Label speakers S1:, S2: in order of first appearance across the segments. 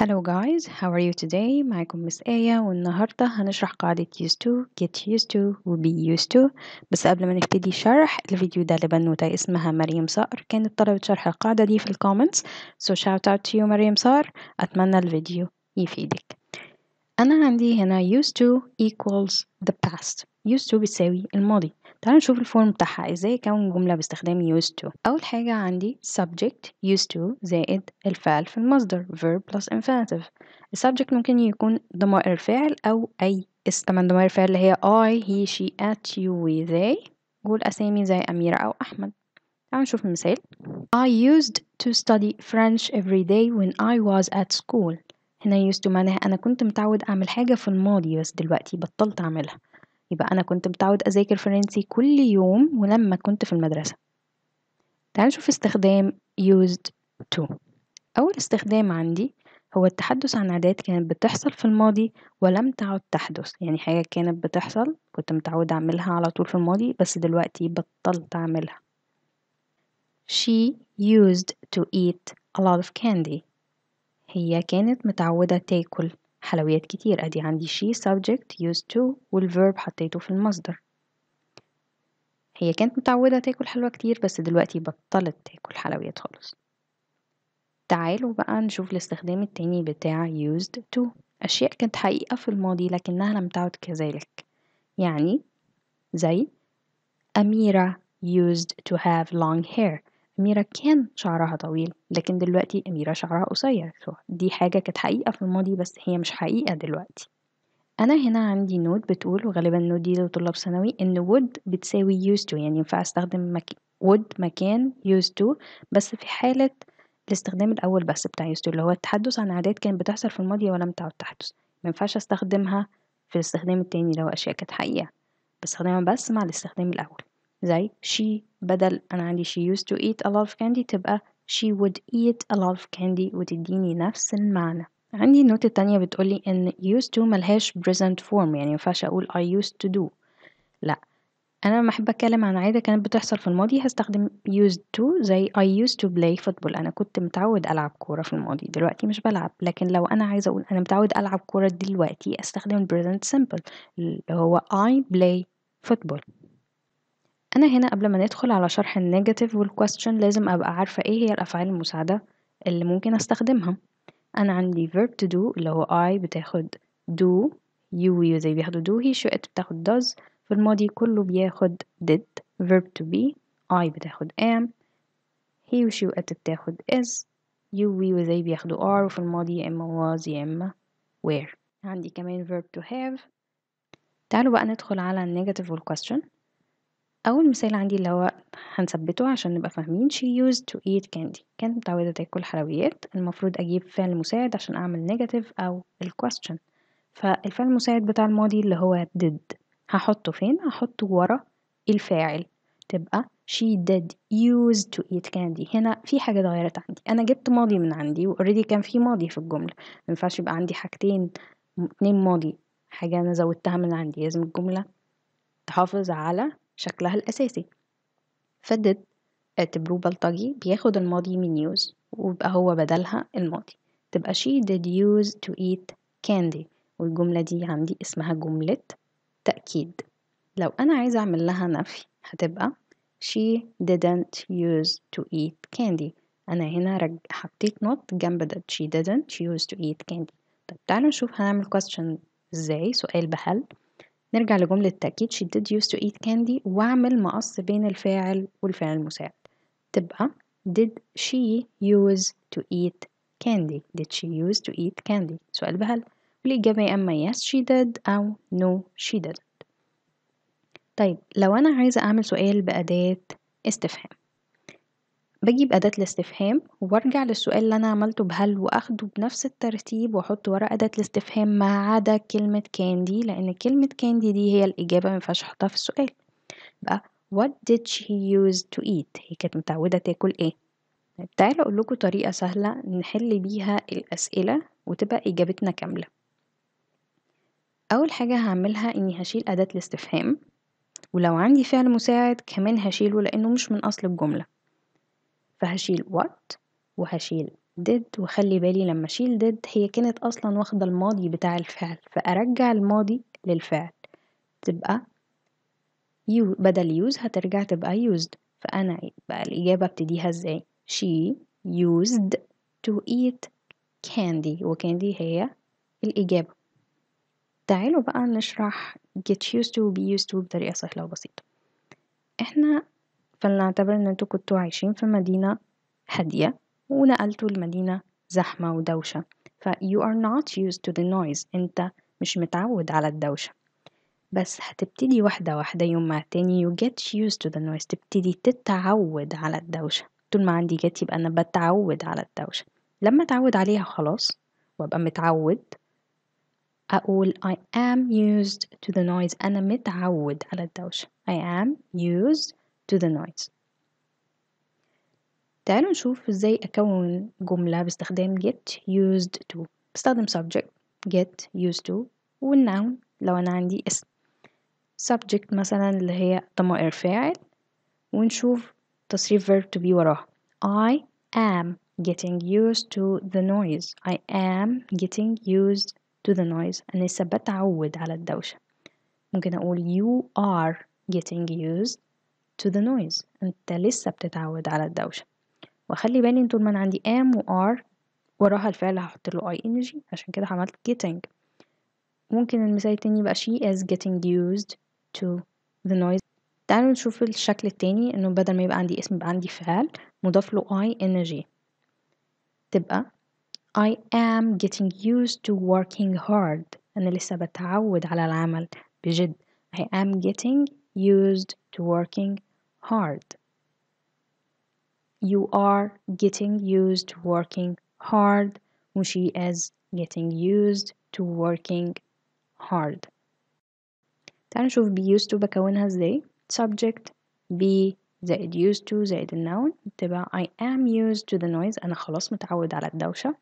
S1: Hello guys, how are you today? معاكم مس آية والنهاردة هنشرح قاعدة used to, get used to be used to بس قبل ما نبتدي شرح الفيديو ده لبنوتة اسمها مريم صقر كانت طلبت شرح القاعدة دي في الكومنتس so shout out to you مريم صقر أتمنى الفيديو يفيدك أنا عندي هنا used to equals the past used to بتساوي الماضي تعالوا نشوف الفورم بتاعها ازاي يكون جملة باستخدام used to اول حاجة عندي subject used to زائد الفعل في المصدر verb plus infinitive subject ممكن يكون ضمائر فاعل او اي اسم طبعا ضمائر فاعل اللي هي I he she at you we they قول اسامي زي اميرة او احمد تعالوا نشوف مثال I used to study French every day when I was at school هنا used to معناها أنا كنت متعود أعمل حاجة في الماضي بس دلوقتي بطلت أعملها يبقى أنا كنت متعود أذاكر فرنسي كل يوم ولما كنت في المدرسة تعالوا نشوف استخدام used to أول استخدام عندي هو التحدث عن عادات كانت بتحصل في الماضي ولم تعد تحدث يعني حاجة كانت بتحصل كنت متعودة أعملها على طول في الماضي بس دلوقتي بطلت أعملها She used to eat a lot of candy هي كانت متعودة تاكل حلويات كتير ادي عندي she subject used to والverb حطيته في المصدر هي كانت متعودة تاكل حلوة كتير بس دلوقتي بطلت تاكل حلويات خالص تعالوا بقى نشوف الاستخدام التاني بتاع used to أشياء كانت حقيقة في الماضي لكنها لم تعد كذلك يعني زي أميرة used to have long hair أميرة كان شعرها طويل لكن دلوقتي أميرة شعرها قصير دي حاجة كانت حقيقة في الماضي بس هي مش حقيقة دلوقتي أنا هنا عندي نوت بتقول وغالبا النوت دي لطلاب ثانوي إن would بتساوي used to يعني ينفع أستخدم مك... would مكان used to بس في حالة الاستخدام الأول بس بتاع used to اللي هو التحدث عن عادات كانت بتحصل في الماضي ولم تعد تحدث مينفعش أستخدمها في الاستخدام التاني لو أشياء كانت حقيقة بستخدمها بس مع الاستخدام الأول زي she بدل أنا عندي she used to eat a lot of candy تبقى she would eat a lot of candy وتديني نفس المعنى عندي النوتة التانية بتقولي إن used to ملهاش present form يعني مينفعش أقول I used to do لأ أنا لما أحب أتكلم عن عادة كانت بتحصل في الماضي هستخدم used to زي I used to play football أنا كنت متعود ألعب كورة في الماضي دلوقتي مش بلعب لكن لو أنا عايزة أقول أنا متعود ألعب كورة دلوقتي أستخدم present simple اللي هو I play football أنا هنا قبل ما ندخل على شرح النيجاتيف والكويستشن لازم أبقى عارفة ايه هي الأفعال المساعدة اللي ممكن استخدمها، أنا عندي verb to do اللي هو I بتاخد do you ويو زي بياخدوا do he she it بتاخد does في الماضي كله بياخد did verb to be I بتاخد am he وشي it بتاخد is you ويو زي بياخدوا are وفي الماضي يا إما was يا إما where عندي كمان verb to have تعالوا بقى ندخل على النيجاتيف والكويستشن أول مثال عندي اللي هو هنثبته عشان نبقى فاهمين she used to eat candy كانت متعودة تاكل حلويات المفروض أجيب فعل مساعد عشان أعمل negative أو ال question فالفعل المساعد بتاع الماضي اللي هو did هحطه فين؟ هحطه ورا الفاعل تبقى she did use to eat candy هنا في حاجة اتغيرت عندي أنا جبت ماضي من عندي وأوريدي كان في ماضي في الجملة مينفعش يبقى عندي حاجتين اتنين ماضي حاجة أنا زودتها من عندي لازم الجملة تحافظ على شكلها الأساسي فدد اعتبروه بلطجي بياخد الماضي من يوز ويبقى هو بدلها الماضي تبقى she did use to eat candy والجملة دي عندي اسمها جملة تأكيد لو أنا عايزة أعمل لها نفي هتبقى she didn't use to eat candy أنا هنا رج... حطيت not جنب that she didn't use to eat candy طب تعالوا نشوف هنعمل question ازاي سؤال بحل نرجع لجملة التأكيد she did used to eat candy وأعمل مقص بين الفاعل والفعل المساعد تبقى did she use to eat candy did she use to eat candy سؤال بهل والإجابة يا إما yes she did أو no she didn't طيب لو أنا عايزة أعمل سؤال بأداة استفهام بجيب أداة الاستفهام وارجع للسؤال اللي أنا عملته بهل وأخده بنفس الترتيب وأحط ورا أداة الاستفهام ما عدا كلمة كاندي لأن كلمة كاندي دي دي هي الإجابة مينفعش أحطها في السؤال بقى what did she use to eat هي كانت متعودة تاكل ايه تعالوا أقول لكم طريقة سهلة نحل بيها الأسئلة وتبقى إجابتنا كاملة أول حاجة هعملها إني هشيل أداة الاستفهام ولو عندي فعل مساعد كمان هشيله لأنه مش من أصل الجملة فهشيل what وهشيل did وخلي بالي لما اشيل did هي كانت اصلا واخدة الماضي بتاع الفعل فارجع الماضي للفعل تبقى يو بدل use هترجع تبقى used فأنا بقى الإجابة ابتديها ازاي she used to eat candy وكاندي هي الإجابة تعالوا بقى نشرح get used to be used to بطريقة سهلة وبسيطة احنا فلنعتبر إن انتوا كنتوا عايشين في مدينة هادية ونقلتوا لمدينة زحمة ودوشة ف you are not used to the noise انت مش متعود على الدوشة بس هتبتدي واحدة واحدة يوم مع تاني you get used to the noise تبتدي تتعود على الدوشة طول ما عندي جت يبقى أنا بتعود على الدوشة لما أتعود عليها خلاص وأبقى متعود أقول I am used to the noise أنا متعود على الدوشة I am used to the night تعالوا نشوف ازاي اكون جملة باستخدام get used to بستخدم subject get used to والنون لو انا عندي اسم subject مثلا اللي هي ضمائر فاعل ونشوف تصريف verb to be وراها I am getting used to the noise I am getting used to the noise أنا لسه بتعود على الدوشة ممكن أقول you are getting used to the noise انت لسه بتتعود على الدوشة وخلي بالي ان طول ما انا عندي am و are وراها الفعل هحط له ing عشان كده عملت getting ممكن المثال التاني يبقى she is getting used to the noise تعالوا نشوف الشكل التاني انه بدل ما يبقى عندي اسم يبقى عندي فعل مضاف له ing تبقى I am getting used to working hard أنا لسه بتعود على العمل بجد I am getting used to working hard. You are getting used to working hard. She is getting used to working hard. تعال نشوف be used to بكونها ازاي subject be زائد used to زائد النون تبقى I am used to the noise أنا خلاص متعود على الدوشة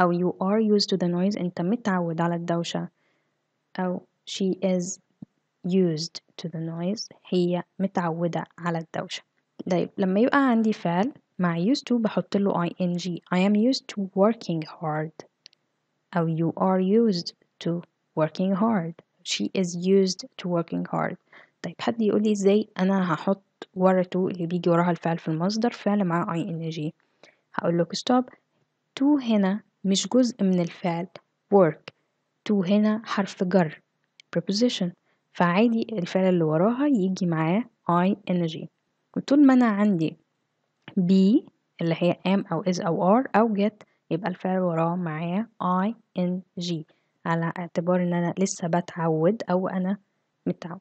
S1: أو you are used to the noise أنت متعود على الدوشة أو she is used to the noise هي متعودة على الدوشة طيب لما يبقى عندي فعل مع used to بحط له ing I am used to working hard أو you are used to working hard she is used to working hard طيب حد يقول لي ازاي انا هحط ورا تو اللي بيجي وراها الفعل في المصدر فعل مع ing هقول لك stop to هنا مش جزء من الفعل work to هنا حرف جر preposition فعادي الفعل اللي وراها يجي معاه ING وطول ما أنا عندي be اللي هي am أو is أو are أو get يبقى الفعل وراه معاه G على اعتبار إن أنا لسه بتعود أو أنا متعود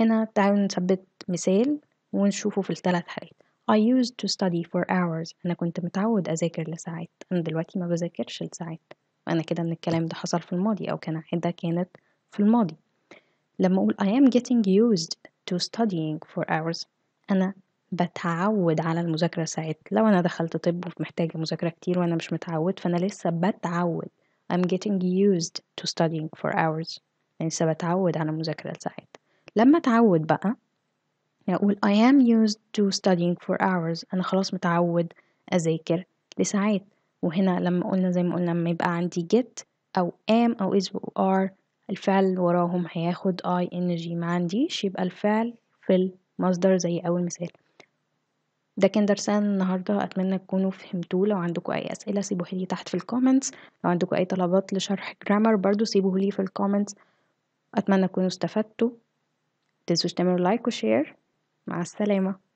S1: هنا تعالوا نثبت مثال ونشوفه في الثلاث حالات I used to study for hours أنا كنت متعود أذاكر لساعات أنا دلوقتي ما بذاكرش لساعات وأنا كده إن الكلام ده حصل في الماضي أو كان عادة كانت في الماضي لما أقول I am getting used to studying for hours أنا بتعود على المذاكرة ساعات لو أنا دخلت طب ومحتاجة مذاكرة كتير وأنا مش متعود فأنا لسه بتعود I'm getting used to studying for hours يعني لسه بتعود على المذاكرة ساعات لما أتعود بقى يعني أقول I am used to studying for hours أنا خلاص متعود أذاكر لساعات وهنا لما قلنا زي ما قلنا لما يبقى عندي get أو am أو is أو are الفعل اللي وراهم هياخد اي ان جي ما عنديش يبقى الفعل في المصدر زي اول مثال ده كان درسنا النهارده اتمنى تكونوا فهمتوه لو عندكم اي اسئله سيبوه لي تحت في الكومنتس لو عندكم اي طلبات لشرح جرامر برضو سيبوه لي في الكومنتس اتمنى تكونوا استفدتوا متنسوش تعملوا لايك وشير مع السلامه